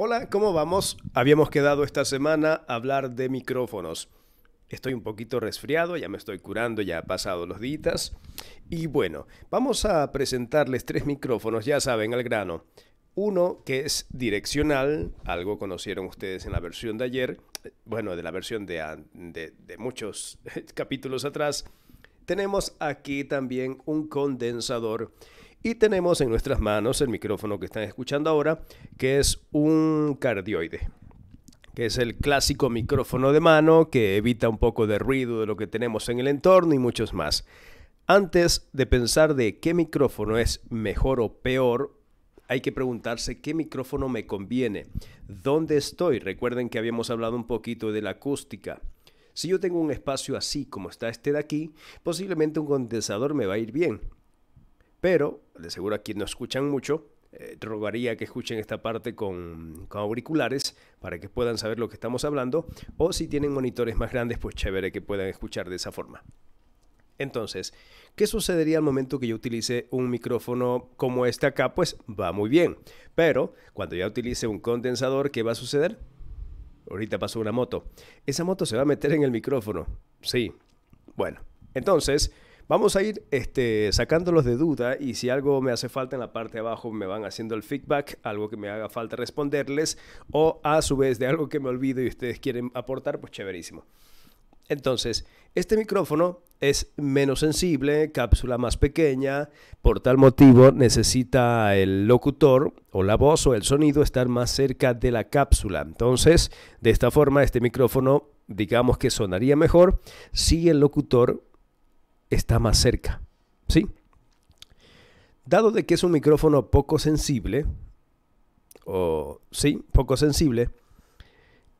Hola, ¿cómo vamos? Habíamos quedado esta semana a hablar de micrófonos. Estoy un poquito resfriado, ya me estoy curando, ya ha pasado los días. Y bueno, vamos a presentarles tres micrófonos, ya saben, al grano. Uno que es direccional, algo conocieron ustedes en la versión de ayer, bueno, de la versión de muchos capítulos atrás. Tenemos aquí también un condensador y tenemos en nuestras manos el micrófono que están escuchando ahora, que es un cardioide que es el clásico micrófono de mano que evita un poco de ruido de lo que tenemos en el entorno y muchos más. Antes de pensar de qué micrófono es mejor o peor, hay que preguntarse qué micrófono me conviene, dónde estoy. Recuerden que habíamos hablado un poquito de la acústica. Si yo tengo un espacio así como está este de aquí, posiblemente un condensador me va a ir bien. Pero, de seguro aquí no escuchan mucho, eh, rogaría que escuchen esta parte con, con, auriculares para que puedan saber lo que estamos hablando. O si tienen monitores más grandes, pues chévere que puedan escuchar de esa forma. Entonces, ¿qué sucedería al momento que yo utilice un micrófono como este acá? Pues va muy bien. Pero cuando ya utilice un condensador, ¿qué va a suceder? Ahorita pasó una moto. Esa moto se va a meter en el micrófono. Sí. Bueno, entonces Vamos a ir este, sacándolos de duda y si algo me hace falta en la parte de abajo me van haciendo el feedback, algo que me haga falta responderles o a su vez de algo que me olvido y ustedes quieren aportar, pues chéverísimo. Entonces, este micrófono es menos sensible, cápsula más pequeña, por tal motivo necesita el locutor o la voz o el sonido estar más cerca de la cápsula. Entonces, de esta forma, este micrófono digamos que sonaría mejor si el locutor está más cerca. ¿Sí? Dado de que es un micrófono poco sensible, o sí, poco sensible,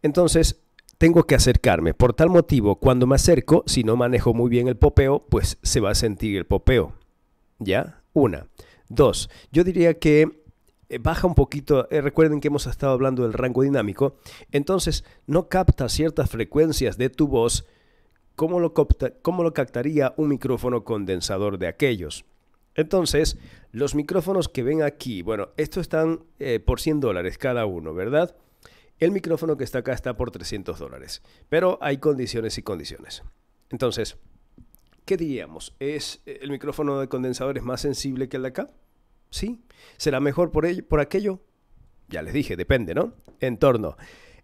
entonces tengo que acercarme. Por tal motivo, cuando me acerco, si no manejo muy bien el popeo, pues se va a sentir el popeo. ¿Ya? Una. Dos, yo diría que eh, baja un poquito, eh, recuerden que hemos estado hablando del rango dinámico, entonces no capta ciertas frecuencias de tu voz cómo lo, captaría un micrófono condensador de aquellos. Entonces, los micrófonos que ven aquí, bueno, estos están eh, por 100 dólares cada uno, ¿verdad? El micrófono que está acá está por 300 dólares, pero hay condiciones y condiciones. Entonces, ¿qué diríamos? ¿Es eh, el micrófono de condensador es más sensible que el de acá? Sí. ¿Será mejor por, ello, por aquello? Ya les dije, depende, ¿no? Entorno.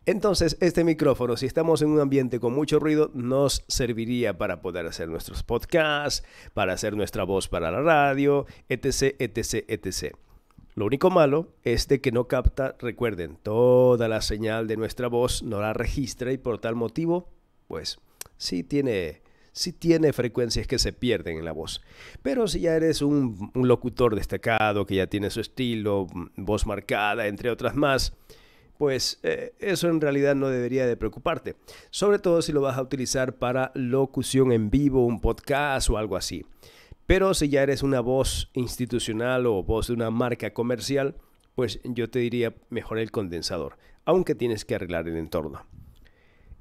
Entonces, este micrófono, si estamos en un ambiente con mucho ruido, nos serviría para poder hacer nuestros podcasts, para hacer nuestra voz para la radio, etc, etc, etc. Lo único malo es de que no capta, recuerden, toda la señal de nuestra voz no la registra y por tal motivo, pues sí tiene sí tiene frecuencias que se pierden en la voz. Pero si ya eres un, un, locutor destacado, que ya tiene su estilo, voz marcada, entre otras más, pues eh, eso en realidad no debería de preocuparte, sobre todo si lo vas a utilizar para locución en vivo, un podcast o algo así. Pero si ya eres una voz institucional o voz de una marca comercial, pues yo te diría mejor el condensador, aunque tienes que arreglar el entorno.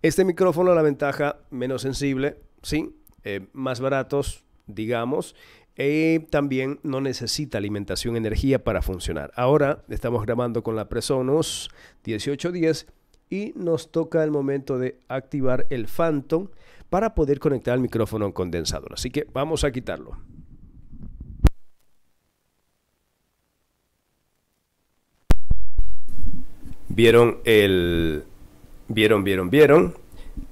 Este micrófono, la ventaja, menos sensible, sí, eh, más baratos, digamos, y también no necesita alimentación, energía para funcionar. Ahora estamos grabando con la Presonus 1810 y nos toca el momento de activar el Phantom para poder conectar el micrófono condensador. Así que vamos a quitarlo. Vieron el... Vieron, vieron, vieron.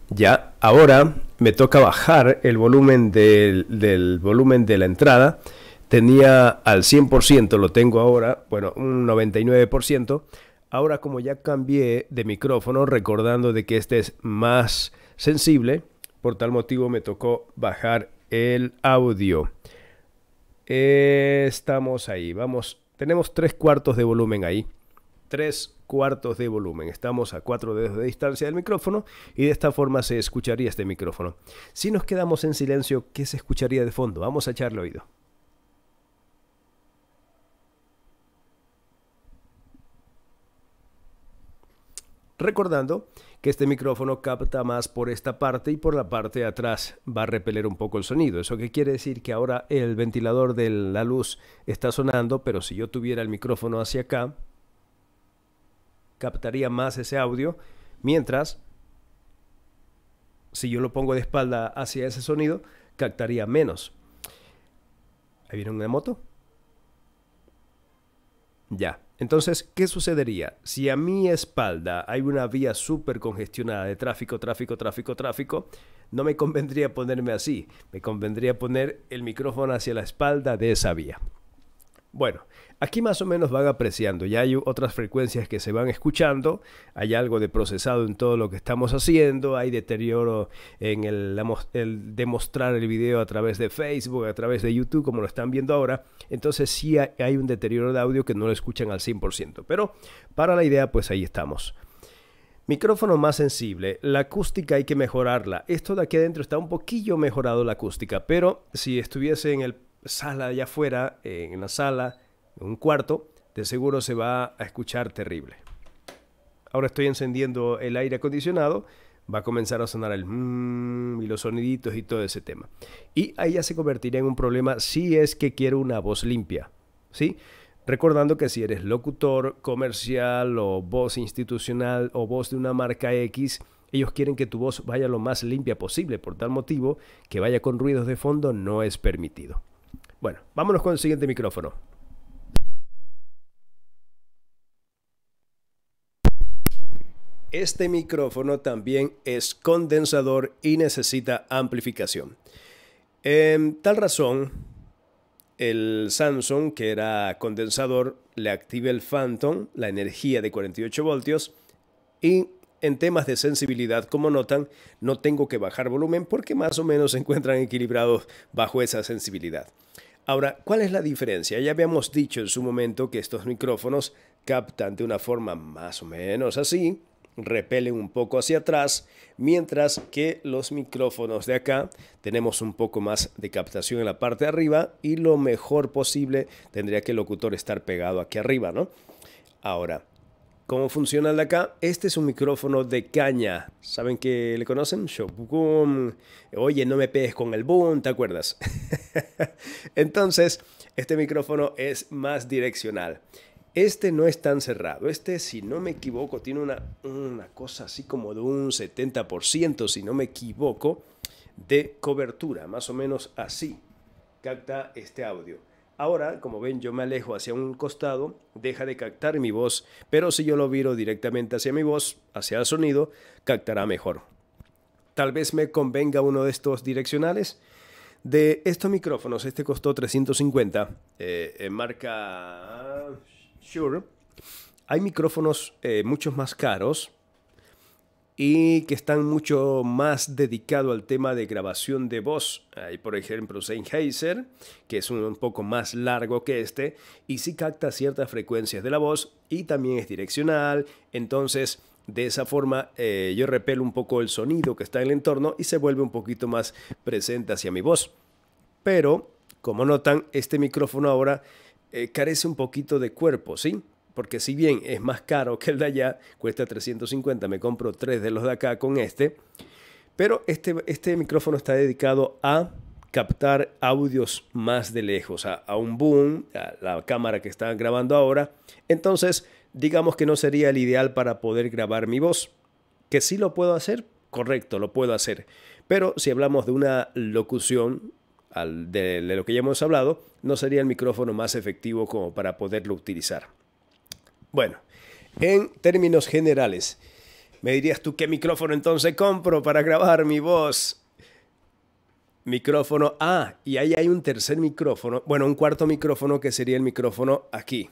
Ya, ahora me toca bajar el volumen del, volumen de la entrada. Tenía al 100%, lo tengo ahora, bueno, un 99%. Ahora como ya cambié de micrófono, recordando de que este es más sensible, por tal motivo me tocó bajar el audio. estamos ahí, vamos, tenemos tres cuartos de volumen ahí. Tres cuartos de volumen. Estamos a 4 dedos de distancia del micrófono y de esta forma se escucharía este micrófono. Si nos quedamos en silencio, ¿qué se escucharía de fondo? Vamos a echarle oído. Recordando que este micrófono capta más por esta parte y por la parte de atrás va a repeler un poco el sonido. Eso que quiere decir que ahora el ventilador de la luz está sonando, pero si yo tuviera el micrófono hacia acá, captaría más ese audio, mientras si yo lo pongo de espalda hacia ese sonido, captaría menos. Ahí viene una moto. Ya. Entonces, ¿qué sucedería? Si a mi espalda hay una vía súper congestionada de tráfico, tráfico, tráfico, tráfico, no me convendría ponerme así. Me convendría poner el micrófono hacia la espalda de esa vía. Bueno, aquí más o menos van apreciando, ya hay otras frecuencias que se van escuchando, hay algo de procesado en todo lo que estamos haciendo, hay deterioro en el, el demostrar el video a través de Facebook, a través de YouTube, como lo están viendo ahora, entonces sí hay un deterioro de audio que no lo escuchan al 100%, pero para la idea pues ahí estamos. Micrófono más sensible, la acústica hay que mejorarla. Esto de aquí adentro está un poquillo mejorado la acústica, pero si estuviese en el sala allá afuera, en la sala, en un cuarto, de seguro se va a escuchar terrible. Ahora estoy encendiendo el aire acondicionado, va a comenzar a sonar el mmm y los soniditos y todo ese tema. Y ahí ya se convertiría en un problema si es que quiero una voz limpia, ¿sí? Recordando que si eres locutor, comercial o voz institucional o voz de una marca X, ellos quieren que tu voz vaya lo más limpia posible, por tal motivo que vaya con ruidos de fondo no es permitido. Bueno, vámonos con el siguiente micrófono. Este micrófono también es condensador y necesita amplificación. En tal razón, el Samsung, que era condensador, le activa el Phantom, la energía de 48 voltios, y en temas de sensibilidad, como notan, no tengo que bajar volumen porque más o menos se encuentran equilibrados bajo esa sensibilidad. Ahora, ¿cuál es la diferencia? Ya habíamos dicho en su momento que estos micrófonos captan de una forma más o menos así, repelen un poco hacia atrás, mientras que los micrófonos de acá tenemos un poco más de captación en la parte de arriba y lo mejor posible tendría que el locutor estar pegado aquí arriba, ¿no? Ahora, ¿Cómo funciona el de acá? Este es un micrófono de caña. ¿Saben que le conocen? Shobukum. Oye, no me pegues con el boom, ¿te acuerdas? Entonces, este micrófono es más direccional. Este no es tan cerrado. Este, si no me equivoco, tiene una, una cosa así como de un 70%, si no me equivoco, de cobertura. Más o menos así capta este audio. Ahora, como ven, yo me alejo hacia un costado, deja de captar mi voz, pero si yo lo viro directamente hacia mi voz, hacia el sonido, captará mejor. Tal vez me convenga uno de estos direccionales. De estos micrófonos, este costó 350, eh, eh, marca Shure. Hay micrófonos eh, muchos más caros, y que están mucho más dedicados al tema de grabación de voz. Hay, por ejemplo, Sennheiser, que es un poco más largo que este, y sí capta ciertas frecuencias de la voz y también es direccional. Entonces, de esa forma, eh, yo repelo un poco el sonido que está en el entorno y se vuelve un poquito más presente hacia mi voz. Pero, como notan, este micrófono ahora eh, carece un poquito de cuerpo, ¿sí? porque si bien es más caro que el de allá, cuesta 350, me compro tres de los de acá con este, pero este, este micrófono está dedicado a captar audios más de lejos, a, un boom, a la cámara que están grabando ahora, entonces digamos que no sería el ideal para poder grabar mi voz, que sí lo puedo hacer, correcto, lo puedo hacer, pero si hablamos de una locución, de, de lo que ya hemos hablado, no sería el micrófono más efectivo como para poderlo utilizar. Bueno, en términos generales, me dirías tú qué micrófono entonces compro para grabar mi voz. Micrófono A, y ahí hay un tercer micrófono, bueno, un cuarto micrófono que sería el micrófono aquí.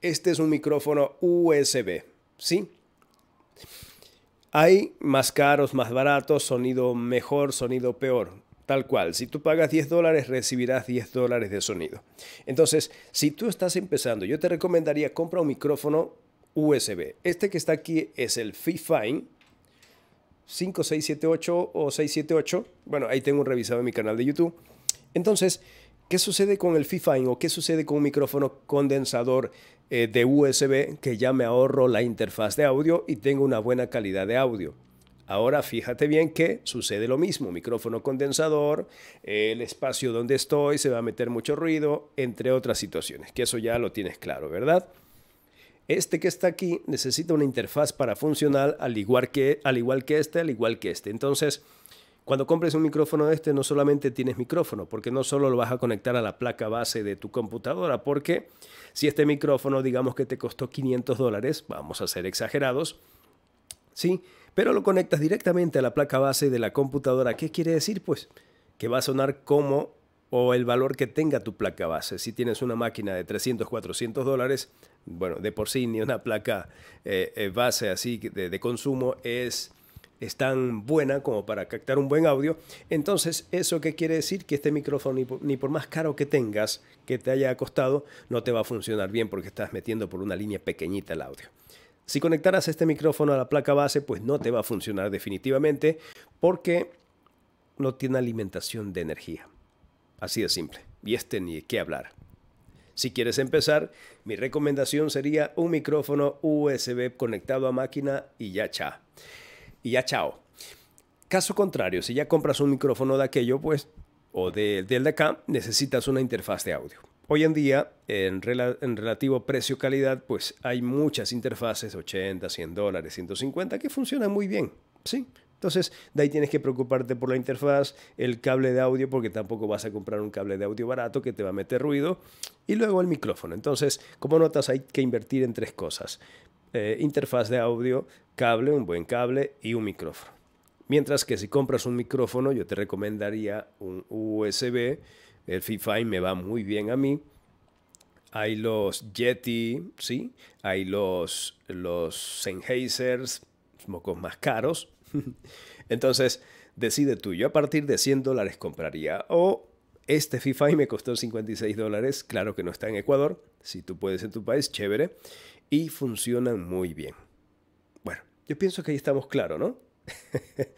Este es un micrófono USB, ¿sí? Hay más caros, más baratos, sonido mejor, sonido peor. Tal cual, si tú pagas 10 dólares recibirás 10 dólares de sonido. Entonces, si tú estás empezando, yo te recomendaría compra un micrófono USB. Este que está aquí es el FiFine 5678 o 678. Bueno, ahí tengo un revisado en mi canal de YouTube. Entonces, ¿qué sucede con el FiFine o qué sucede con un micrófono condensador eh, de USB que ya me ahorro la interfaz de audio y tengo una buena calidad de audio? Ahora fíjate bien que sucede lo mismo, micrófono condensador, el espacio donde estoy, se va a meter mucho ruido, entre otras situaciones, que eso ya lo tienes claro, ¿verdad? Este que está aquí necesita una interfaz para funcionar al igual que, al igual que este, al igual que este. Entonces, cuando compres un micrófono de este, no solamente tienes micrófono, porque no solo lo vas a conectar a la placa base de tu computadora, porque si este micrófono, digamos que te costó 500 dólares, vamos a ser exagerados, ¿sí? sí pero lo conectas directamente a la placa base de la computadora. ¿Qué quiere decir? Pues que va a sonar como o el valor que tenga tu placa base. Si tienes una máquina de 300, 400 dólares, bueno, de por sí ni una placa eh, eh, base así de, consumo es tan buena como para captar un buen audio. Entonces, ¿eso qué quiere decir? Que este micrófono, ni por, más caro que tengas, que te haya costado, no te va a funcionar bien porque estás metiendo por una línea pequeñita el audio. Si conectaras este micrófono a la placa base, pues no te va a funcionar definitivamente porque no tiene alimentación de energía. Así de simple. Y este ni qué hablar. Si quieres empezar, mi recomendación sería un micrófono USB conectado a máquina y ya chao. Y ya chao. Caso contrario, si ya compras un micrófono de aquello, pues, o del de acá, necesitas una interfaz de audio. Hoy en día, en, relativo precio-calidad, pues hay muchas interfaces, 80, 100 dólares, 150, que funcionan muy bien, ¿sí? Entonces, de ahí tienes que preocuparte por la interfaz, el cable de audio, porque tampoco vas a comprar un cable de audio barato que te va a meter ruido, y luego el micrófono. Entonces, como notas, hay que invertir en tres cosas. Eh, interfaz de audio, cable, un buen cable y un micrófono. Mientras que si compras un micrófono, yo te recomendaría un USB el fifa me va muy bien a mí. Hay los Yeti, ¿sí? Hay los, los mocos más caros. Entonces, decide tú. Yo a partir de 100 dólares compraría. O este FIFA me costó 56 dólares. Claro que no está en Ecuador. Si tú puedes en tu país, chévere. Y funcionan muy bien. Bueno, yo pienso que ahí estamos claros, ¿no?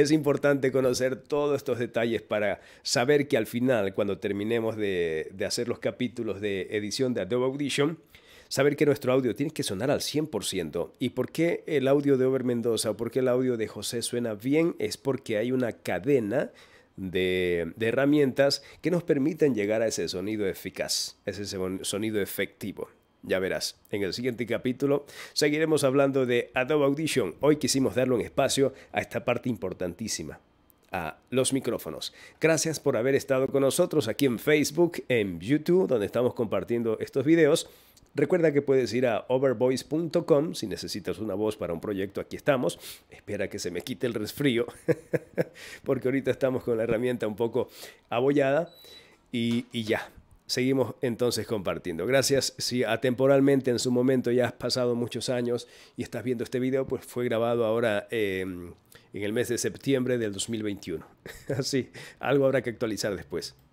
es importante conocer todos estos detalles para saber que al final, cuando terminemos de, hacer los capítulos de edición de Adobe Audition, saber que nuestro audio tiene que sonar al 100%. ¿Y por qué el audio de Over Mendoza o por qué el audio de José suena bien? Es porque hay una cadena de, de herramientas que nos permiten llegar a ese sonido eficaz, ese sonido efectivo. Ya verás, en el siguiente capítulo seguiremos hablando de Adobe Audition. Hoy quisimos darle un espacio a esta parte importantísima, a los micrófonos. Gracias por haber estado con nosotros aquí en Facebook, en YouTube, donde estamos compartiendo estos videos. Recuerda que puedes ir a overvoice.com si necesitas una voz para un proyecto, aquí estamos. Espera que se me quite el resfrío, porque ahorita estamos con la herramienta un poco abollada y, y ya, seguimos entonces compartiendo. Gracias si atemporalmente en su momento ya has pasado muchos años y estás viendo este video, pues fue grabado ahora em, en el mes de septiembre del 2021. Así, algo habrá que actualizar después.